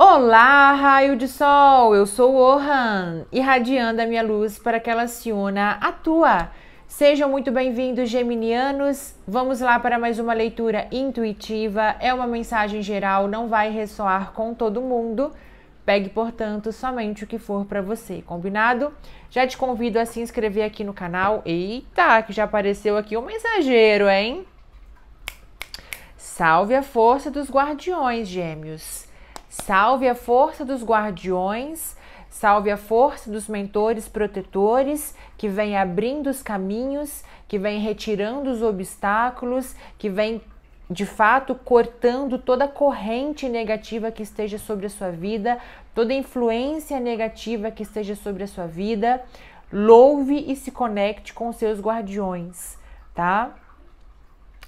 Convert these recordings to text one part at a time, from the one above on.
Olá, raio de sol! Eu sou o Orhan, irradiando a minha luz para que ela se una à tua. Sejam muito bem-vindos, geminianos. Vamos lá para mais uma leitura intuitiva. É uma mensagem geral, não vai ressoar com todo mundo. Pegue, portanto, somente o que for para você, combinado? Já te convido a se inscrever aqui no canal. Eita, que já apareceu aqui o um mensageiro, hein? Salve a força dos guardiões, gêmeos. Salve a força dos guardiões, salve a força dos mentores protetores que vem abrindo os caminhos, que vem retirando os obstáculos, que vem de fato cortando toda corrente negativa que esteja sobre a sua vida, toda influência negativa que esteja sobre a sua vida. Louve e se conecte com seus guardiões, tá?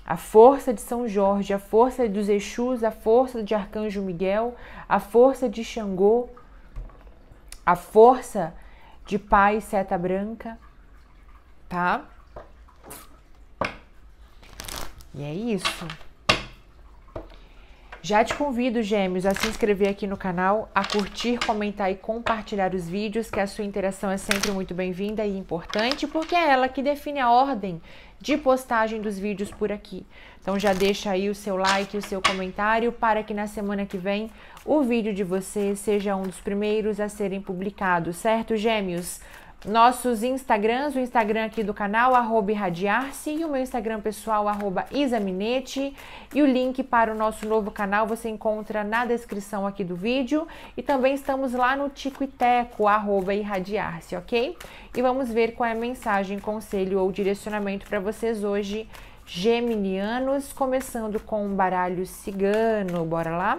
a força de São Jorge, a força dos Exus, a força de Arcanjo Miguel, a força de Xangô, a força de Pai Seta Branca, tá? E é isso. Já te convido, gêmeos, a se inscrever aqui no canal, a curtir, comentar e compartilhar os vídeos, que a sua interação é sempre muito bem-vinda e importante, porque é ela que define a ordem de postagem dos vídeos por aqui. Então já deixa aí o seu like, o seu comentário para que na semana que vem o vídeo de você seja um dos primeiros a serem publicados, certo, gêmeos? Nossos Instagrams, o Instagram aqui do canal, arroba irradiar-se, e o meu Instagram pessoal, arroba isaminete. E o link para o nosso novo canal você encontra na descrição aqui do vídeo. E também estamos lá no Tico e Teco, arroba irradiar-se, ok? E vamos ver qual é a mensagem, conselho ou direcionamento para vocês hoje, geminianos, começando com o baralho cigano. Bora lá?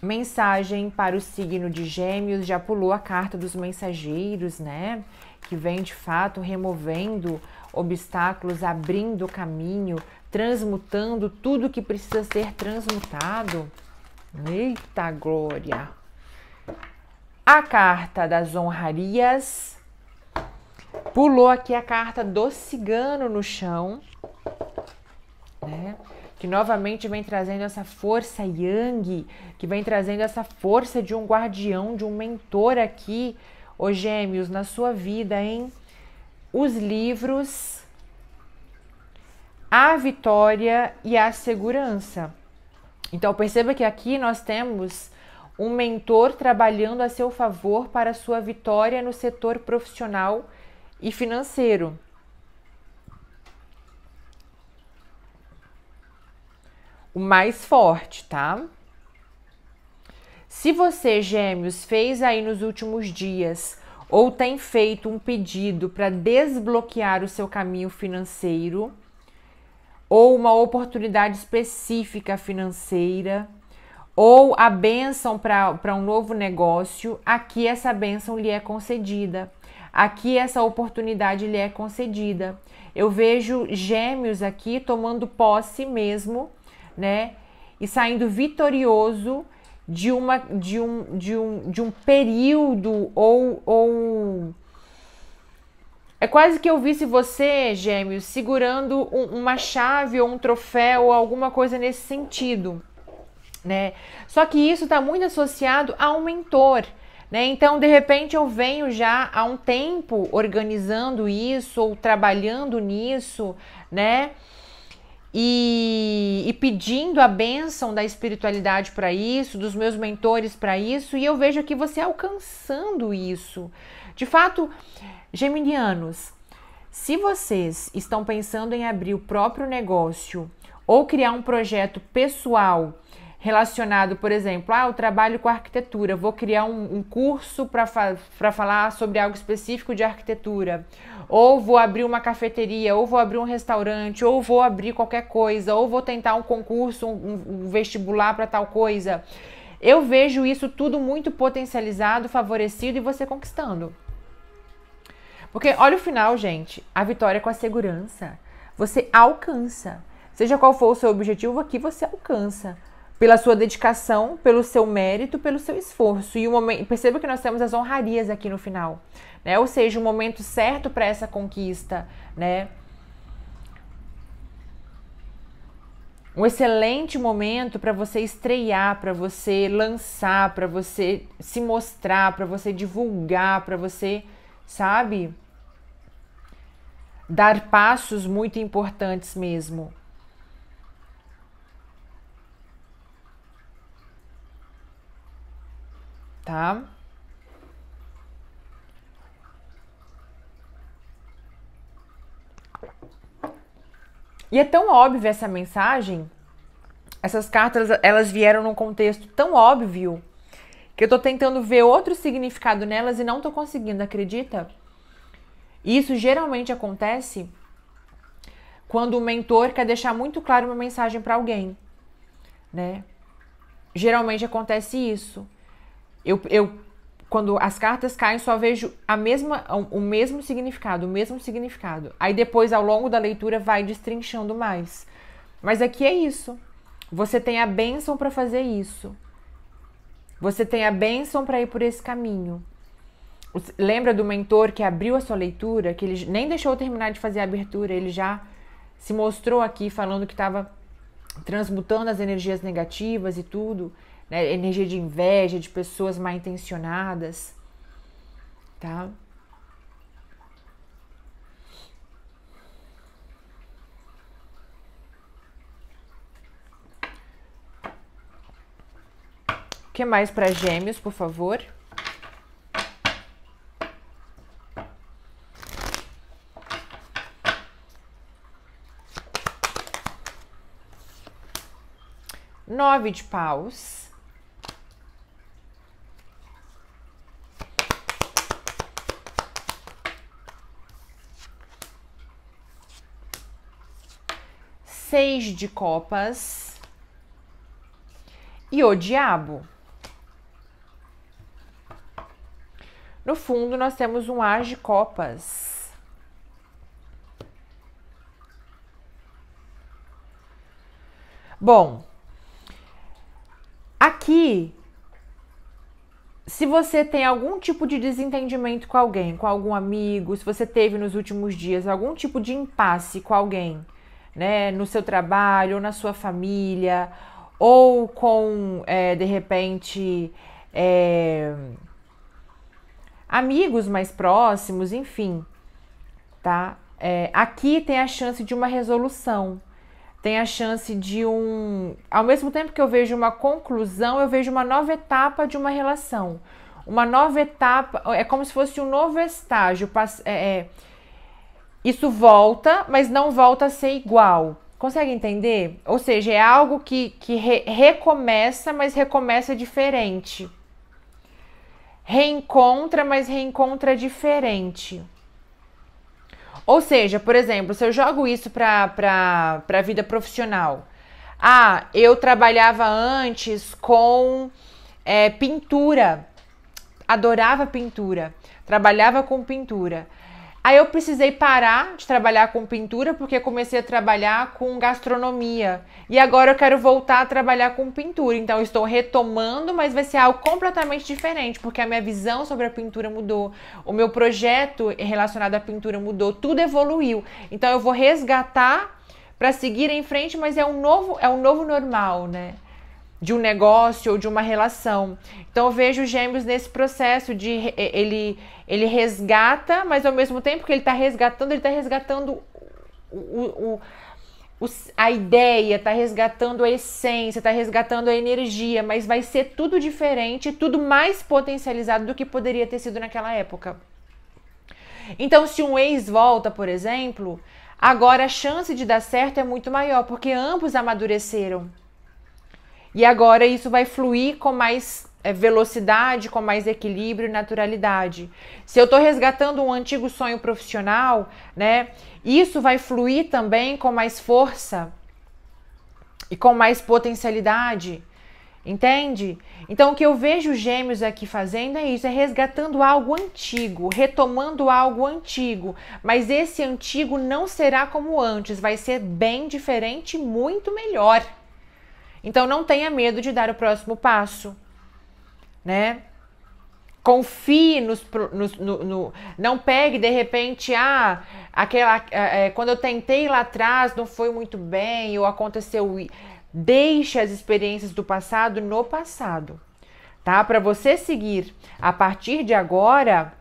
Mensagem para o signo de Gêmeos, já pulou a carta dos mensageiros, né? Que vem de fato removendo obstáculos, abrindo caminho, transmutando tudo que precisa ser transmutado. Eita glória! A carta das honrarias. Pulou aqui a carta do cigano no chão, né? que novamente vem trazendo essa força yang, que vem trazendo essa força de um guardião, de um mentor aqui, ô Gêmeos, na sua vida, hein? Os livros, a vitória e a segurança. Então perceba que aqui nós temos um mentor trabalhando a seu favor para sua vitória no setor profissional e financeiro. o mais forte, tá? Se você, gêmeos, fez aí nos últimos dias ou tem feito um pedido para desbloquear o seu caminho financeiro ou uma oportunidade específica financeira, ou a bênção para um novo negócio, aqui essa bênção lhe é concedida. Aqui essa oportunidade lhe é concedida. Eu vejo gêmeos aqui tomando posse mesmo né? E saindo vitorioso de, uma, de, um, de, um, de um período ou, ou. É quase que eu visse você, gêmeos, segurando um, uma chave ou um troféu ou alguma coisa nesse sentido. Né? Só que isso está muito associado a um mentor. Né? Então, de repente, eu venho já há um tempo organizando isso ou trabalhando nisso, né? e, e pedindo a bênção da espiritualidade para isso, dos meus mentores para isso, e eu vejo aqui você alcançando isso. De fato, geminianos, se vocês estão pensando em abrir o próprio negócio ou criar um projeto pessoal relacionado, por exemplo, ah, eu trabalho com arquitetura, vou criar um, um curso para fa falar sobre algo específico de arquitetura, ou vou abrir uma cafeteria, ou vou abrir um restaurante, ou vou abrir qualquer coisa, ou vou tentar um concurso, um, um vestibular para tal coisa. Eu vejo isso tudo muito potencializado, favorecido e você conquistando. Porque olha o final, gente. A vitória é com a segurança. Você alcança. Seja qual for o seu objetivo, aqui você alcança pela sua dedicação, pelo seu mérito, pelo seu esforço. E o momento, perceba que nós temos as honrarias aqui no final, né? Ou seja, o momento certo para essa conquista, né? Um excelente momento para você estrear, para você lançar, para você se mostrar, para você divulgar, para você, sabe? Dar passos muito importantes mesmo. tá? E é tão óbvia essa mensagem, essas cartas elas vieram num contexto tão óbvio que eu tô tentando ver outro significado nelas e não tô conseguindo, acredita? E isso geralmente acontece quando o mentor quer deixar muito claro uma mensagem para alguém, né? Geralmente acontece isso. Eu, eu quando as cartas caem, só vejo a mesma, o mesmo significado, o mesmo significado. Aí depois, ao longo da leitura, vai destrinchando mais. Mas aqui é isso. Você tem a bênção para fazer isso. Você tem a bênção para ir por esse caminho. Lembra do mentor que abriu a sua leitura, que ele nem deixou terminar de fazer a abertura, ele já se mostrou aqui falando que estava transmutando as energias negativas e tudo né? energia de inveja, de pessoas mal intencionadas, tá? O que mais para gêmeos, por favor? Nove de paus. seis de copas e o diabo. No fundo, nós temos um as de copas. Bom, aqui se você tem algum tipo de desentendimento com alguém, com algum amigo, se você teve nos últimos dias algum tipo de impasse com alguém, né, no seu trabalho, ou na sua família, ou com, é, de repente, é, amigos mais próximos, enfim, tá? É, aqui tem a chance de uma resolução, tem a chance de um. Ao mesmo tempo que eu vejo uma conclusão, eu vejo uma nova etapa de uma relação. Uma nova etapa, é como se fosse um novo estágio. É, é, isso volta, mas não volta a ser igual. Consegue entender? Ou seja, é algo que, que re recomeça, mas recomeça diferente. Reencontra, mas reencontra diferente. Ou seja, por exemplo, se eu jogo isso para a vida profissional. Ah, eu trabalhava antes com é, pintura. Adorava pintura. Trabalhava com pintura. Aí eu precisei parar de trabalhar com pintura porque comecei a trabalhar com gastronomia. E agora eu quero voltar a trabalhar com pintura. Então estou retomando, mas vai ser algo completamente diferente, porque a minha visão sobre a pintura mudou, o meu projeto relacionado à pintura mudou, tudo evoluiu. Então eu vou resgatar para seguir em frente, mas é um novo, é um novo normal, né? de um negócio ou de uma relação. Então eu vejo gêmeos nesse processo de ele ele resgata, mas ao mesmo tempo que ele está resgatando, ele está resgatando o, o, o, a ideia, está resgatando a essência, está resgatando a energia, mas vai ser tudo diferente, tudo mais potencializado do que poderia ter sido naquela época. Então, se um ex volta, por exemplo, agora a chance de dar certo é muito maior, porque ambos amadureceram. E agora isso vai fluir com mais eh, velocidade, com mais equilíbrio e naturalidade. Se eu estou resgatando um antigo sonho profissional, né, isso vai fluir também com mais força e com mais potencialidade. Entende? Então, o que eu vejo gêmeos aqui fazendo é isso: é resgatando algo antigo, retomando algo antigo. Mas esse antigo não será como antes, vai ser bem diferente, muito melhor. Então não tenha medo de dar o próximo passo, né? Confie nos, nos no, no, não pegue de repente ah aquela é, é, quando eu tentei lá atrás não foi muito bem ou aconteceu deixe as experiências do passado no passado, tá? Para você seguir a partir de agora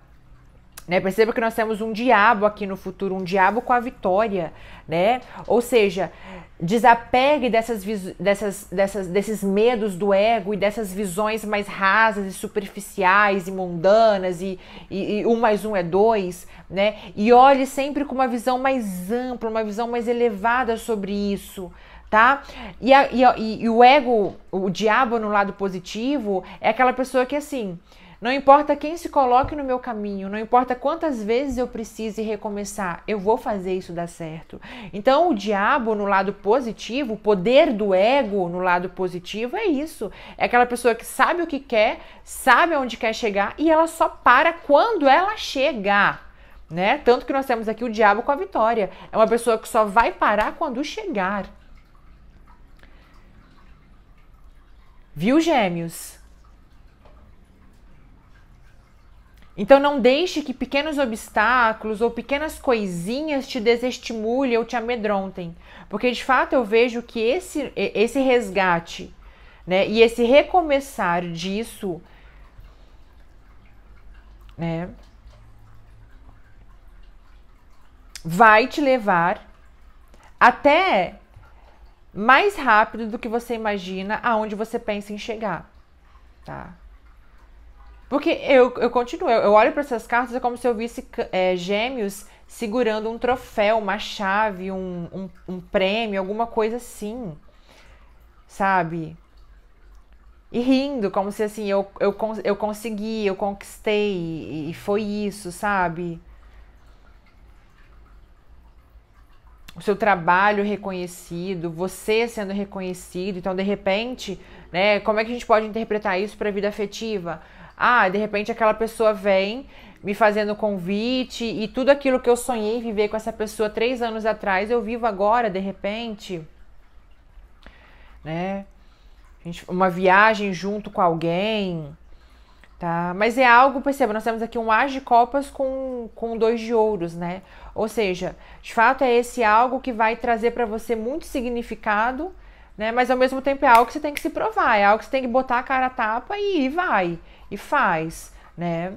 né? Perceba que nós temos um diabo aqui no futuro, um diabo com a vitória, né? Ou seja, desapegue dessas, dessas, dessas, desses medos do ego e dessas visões mais rasas e superficiais e mundanas e, e, e um mais um é dois, né? E olhe sempre com uma visão mais ampla, uma visão mais elevada sobre isso, tá? E, a, e, a, e o ego, o diabo no lado positivo, é aquela pessoa que assim não importa quem se coloque no meu caminho, não importa quantas vezes eu precise recomeçar, eu vou fazer isso dar certo. Então, o diabo no lado positivo, o poder do ego no lado positivo é isso. É aquela pessoa que sabe o que quer, sabe aonde quer chegar e ela só para quando ela chegar. Né? Tanto que nós temos aqui o diabo com a vitória. É uma pessoa que só vai parar quando chegar. Viu, gêmeos? Então não deixe que pequenos obstáculos ou pequenas coisinhas te desestimulem ou te amedrontem, porque de fato eu vejo que esse esse resgate, né, e esse recomeçar disso, né, vai te levar até mais rápido do que você imagina aonde você pensa em chegar, tá? Porque eu, eu continuo, eu, olho para essas cartas é como se eu visse é, gêmeos segurando um troféu, uma chave, um, um, um prêmio, alguma coisa assim. Sabe? E rindo, como se assim, eu, eu, eu consegui, eu conquistei, e, e foi isso, sabe? o seu trabalho reconhecido, você sendo reconhecido. Então, de repente, né, como é que a gente pode interpretar isso para a vida afetiva? Ah, de repente aquela pessoa vem me fazendo convite e tudo aquilo que eu sonhei viver com essa pessoa três anos atrás, eu vivo agora, de repente. Né? Uma viagem junto com alguém. Tá? Mas é algo, perceba, nós temos aqui um as de copas com, com dois de ouros, né? Ou seja, de fato é esse algo que vai trazer para você muito significado né? Mas ao mesmo tempo é algo que você tem que se provar, é algo que você tem que botar a cara a tapa e, vai, e faz, né?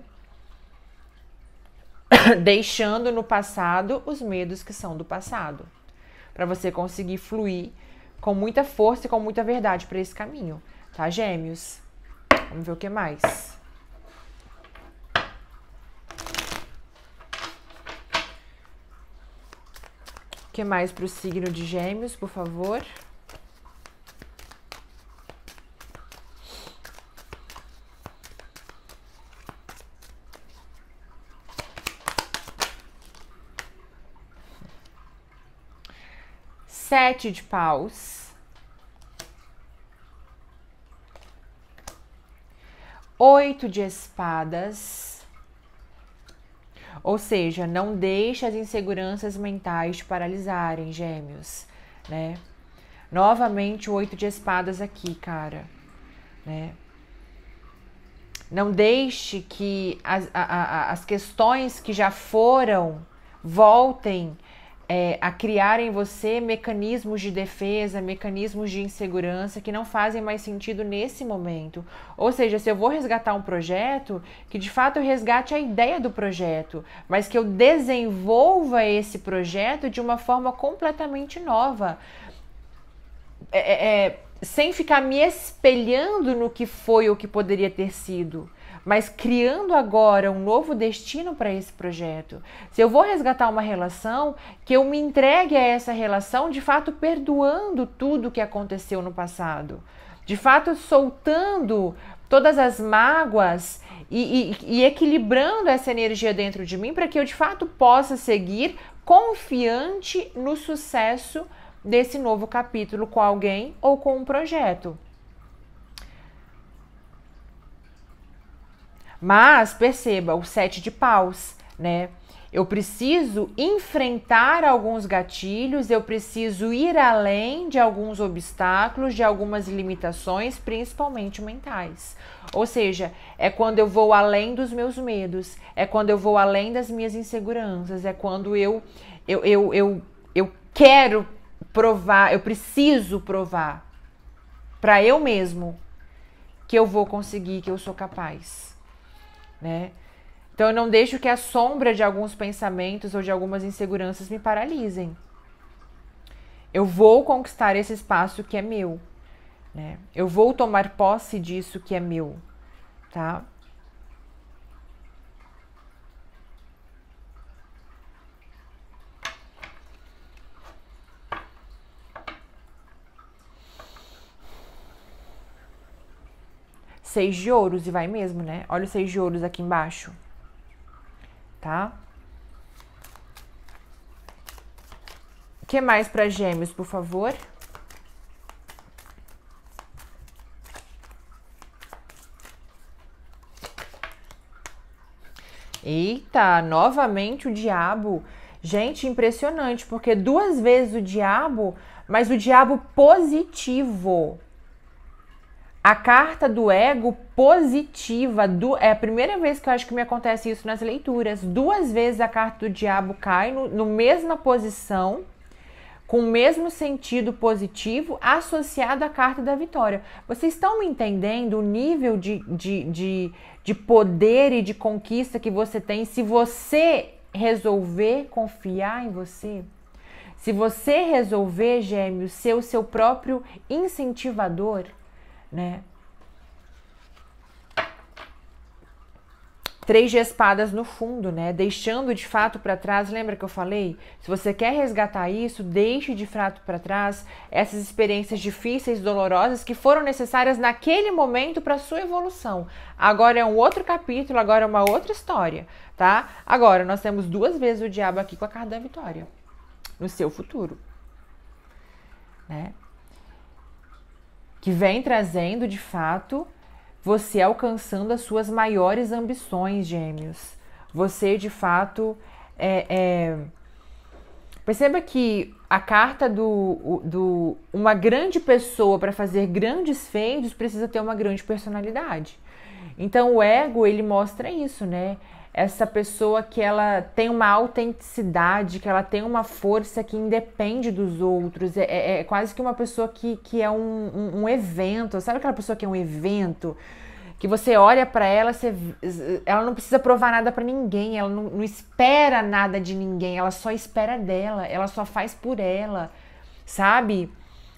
Deixando no passado os medos que são do passado, para você conseguir fluir com muita força e com muita verdade para esse caminho, tá, Gêmeos? Vamos ver o que mais. O que mais para o signo de Gêmeos, por favor? sete de paus, oito de espadas. Ou seja, não deixe as inseguranças mentais te paralisarem, gêmeos, né? Novamente o oito de espadas aqui, cara, né? Não deixe que as, a, a, as questões que já foram voltem é, a criar em você mecanismos de defesa, mecanismos de insegurança que não fazem mais sentido nesse momento. Ou seja, se eu vou resgatar um projeto, que de fato eu resgate a ideia do projeto, mas que eu desenvolva esse projeto de uma forma completamente nova. É, é, é sem ficar me espelhando no que foi ou que poderia ter sido mas criando agora um novo destino para esse projeto. Se eu vou resgatar uma relação, que eu me entregue a essa relação, de fato, perdoando tudo que aconteceu no passado, de fato, soltando todas as mágoas e, e, e equilibrando essa energia dentro de mim para que eu de fato possa seguir confiante no sucesso desse novo capítulo com alguém ou com um projeto. Mas perceba o sete de paus, né? Eu preciso enfrentar alguns gatilhos, eu preciso ir além de alguns obstáculos, de algumas limitações, principalmente mentais. Ou seja, é quando eu vou além dos meus medos, é quando eu vou além das minhas inseguranças, é quando eu eu, eu, eu, eu quero provar, eu preciso provar para eu mesmo que eu vou conseguir, que eu sou capaz né? Então eu não deixo que a sombra de alguns pensamentos ou de algumas inseguranças me paralisem. Eu vou conquistar esse espaço que é meu, né? Eu vou tomar posse disso que é meu, tá? seis de ouros e vai mesmo, né? Olha os seis de ouros aqui embaixo, tá? O que mais para gêmeos, por favor? Eita, novamente o diabo. Gente, impressionante, porque duas vezes o diabo, mas o diabo positivo. A carta do ego positiva do é a primeira vez que eu acho que me acontece isso nas leituras. Duas vezes a carta do diabo cai no, no mesma posição, com o mesmo sentido positivo, associado à carta da vitória. Vocês estão me entendendo o nível de, de, de, de poder e de conquista que você tem se você resolver confiar em você? Se você resolver, gêmeo, ser o seu próprio incentivador? né? Três de espadas no fundo, né? Deixando de fato para trás, lembra que eu falei? Se você quer resgatar isso, deixe de fato para trás essas experiências difíceis, dolorosas que foram necessárias naquele momento para sua evolução. Agora é um outro capítulo, agora é uma outra história, tá? Agora nós temos duas vezes o diabo aqui com a carta da vitória no seu futuro, né? que vem trazendo de fato você alcançando as suas maiores ambições, gêmeos. Você de fato é, é... perceba que a carta do, do uma grande pessoa para fazer grandes feitos precisa ter uma grande personalidade. Então o ego ele mostra isso, né? essa pessoa que ela tem uma autenticidade, que ela tem uma força que independe dos outros. É, é, é quase que uma pessoa que, que é um, um, um, evento. Sabe aquela pessoa que é um evento? Que você olha para ela, você, ela não precisa provar nada para ninguém, ela não, não espera nada de ninguém, ela só espera dela, ela só faz por ela, sabe?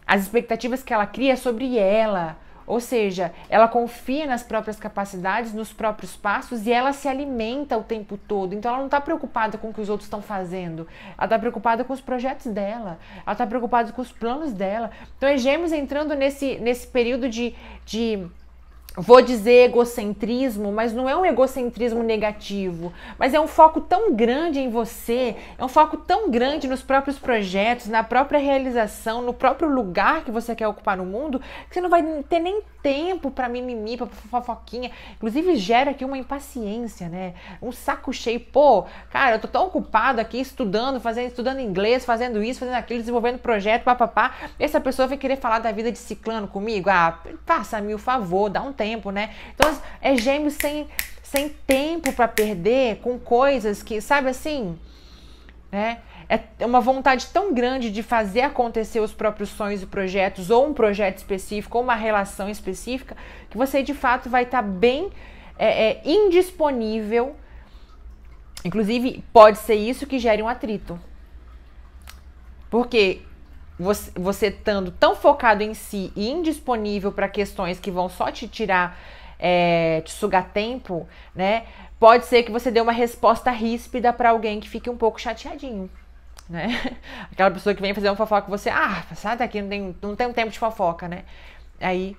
As expectativas que ela cria é sobre ela. Ou seja, ela confia nas próprias capacidades, nos próprios passos e ela se alimenta o tempo todo. Então ela não está preocupada com o que os outros estão fazendo. Ela está preocupada com os projetos dela. Ela está preocupada com os planos dela. Então é Gêmeos entrando nesse, nesse período de, de vou dizer egocentrismo, mas não é um egocentrismo negativo, mas é um foco tão grande em você, é um foco tão grande nos próprios projetos, na própria realização, no próprio lugar que você quer ocupar no mundo, que você não vai ter nem tempo para mimimi, para fofoquinha. Inclusive gera aqui uma impaciência, né? Um saco cheio, pô, cara, eu tô tão ocupado aqui estudando, fazendo estudando inglês, fazendo isso, fazendo aquilo, desenvolvendo projeto, papapá. Essa pessoa vai querer falar da vida de ciclano comigo? Ah, passa-me o favor, dá um tempo, né? Então é gêmeos sem, sem tempo para perder com coisas que, sabe assim, né? É, é uma vontade tão grande de fazer acontecer os próprios sonhos e projetos, ou um projeto específico, ou uma relação específica, que você de fato vai estar tá bem é, é, indisponível. Inclusive, pode ser isso que gere um atrito. Porque você, você estando tão focado em si e indisponível para questões que vão só te tirar, é, te sugar tempo, né? Pode ser que você dê uma resposta ríspida para alguém que fique um pouco chateadinho. Né? Aquela pessoa que vem fazer um fofoca com você, ah, sai daqui, não tem, não tem um tempo de fofoca, né? Aí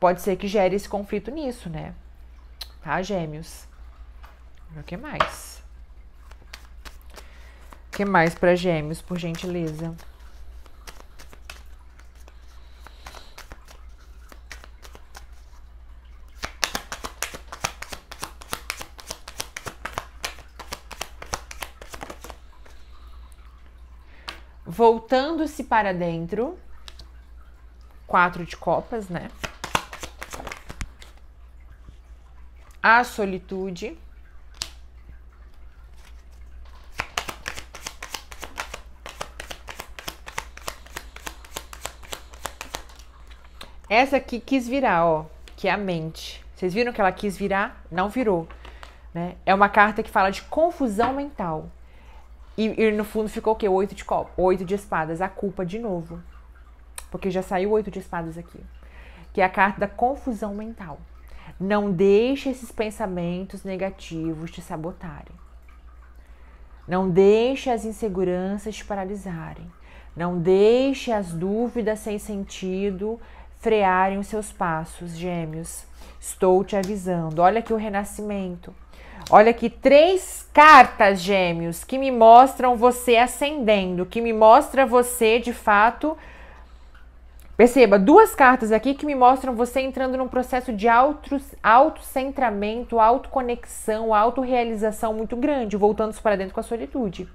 pode ser que gere esse conflito nisso, né? Tá, gêmeos? O que mais? O que mais para gêmeos, por gentileza? voltando-se para dentro. Quatro de copas, né? A solitude. Essa aqui quis virar, ó, que é a mente. Vocês viram que ela quis virar? Não virou. Né? É uma carta que fala de confusão mental. E, e no fundo ficou o quê? Oito de, copo, oito de espadas. A culpa de novo. Porque já saiu oito de espadas aqui. Que é a carta da confusão mental. Não deixe esses pensamentos negativos te sabotarem. Não deixe as inseguranças te paralisarem. Não deixe as dúvidas sem sentido frearem os seus passos, gêmeos. Estou te avisando. Olha aqui o renascimento. Olha aqui, três cartas gêmeos que me mostram você ascendendo, que me mostra você de fato. Perceba, duas cartas aqui que me mostram você entrando num processo de auto autocentramento, autoconexão, autorrealização muito grande, voltando-se para dentro com a solitude.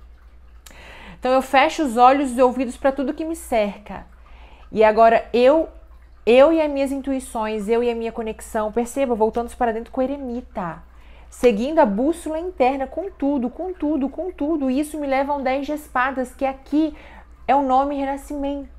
Então eu fecho os olhos e os ouvidos para tudo que me cerca. E agora eu eu e as minhas intuições, eu e a minha conexão, perceba, voltando-se para dentro com o eremita seguindo a bússola interna com tudo, com tudo, com tudo. isso me leva a um 10 de espadas, que aqui é o nome renascimento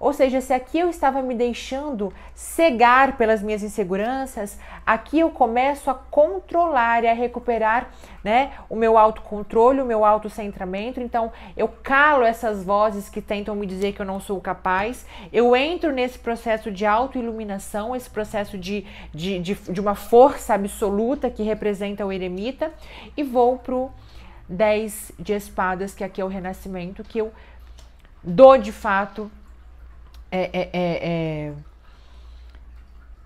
ou seja, se aqui eu estava me deixando cegar pelas minhas inseguranças, aqui eu começo a controlar e a recuperar, né, o meu autocontrole, o meu autocentramento. Então, eu calo essas vozes que tentam me dizer que eu não sou capaz. Eu entro nesse processo de autoiluminação, esse processo de, de, de, de uma força absoluta que representa o eremita e vou pro 10 de espadas, que aqui é o renascimento, que eu dor de fato é, é, é, é,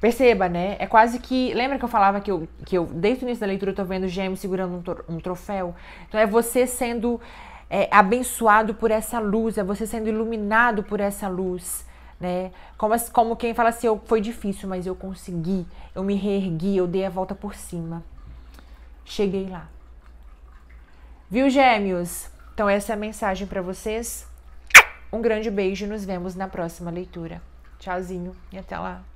Perceba, né? É quase que. Lembra que eu falava que eu, que eu desde o início da leitura, eu tô vendo o segurando um, um troféu? Então é você sendo é, abençoado por essa luz, é você sendo iluminado por essa luz, né? Como, como quem fala assim: eu, foi difícil, mas eu consegui, eu me reergui, eu dei a volta por cima. Cheguei lá. Viu, gêmeos? Então, essa é a mensagem para vocês. Um grande beijo e nos vemos na próxima leitura. Tchauzinho e até lá!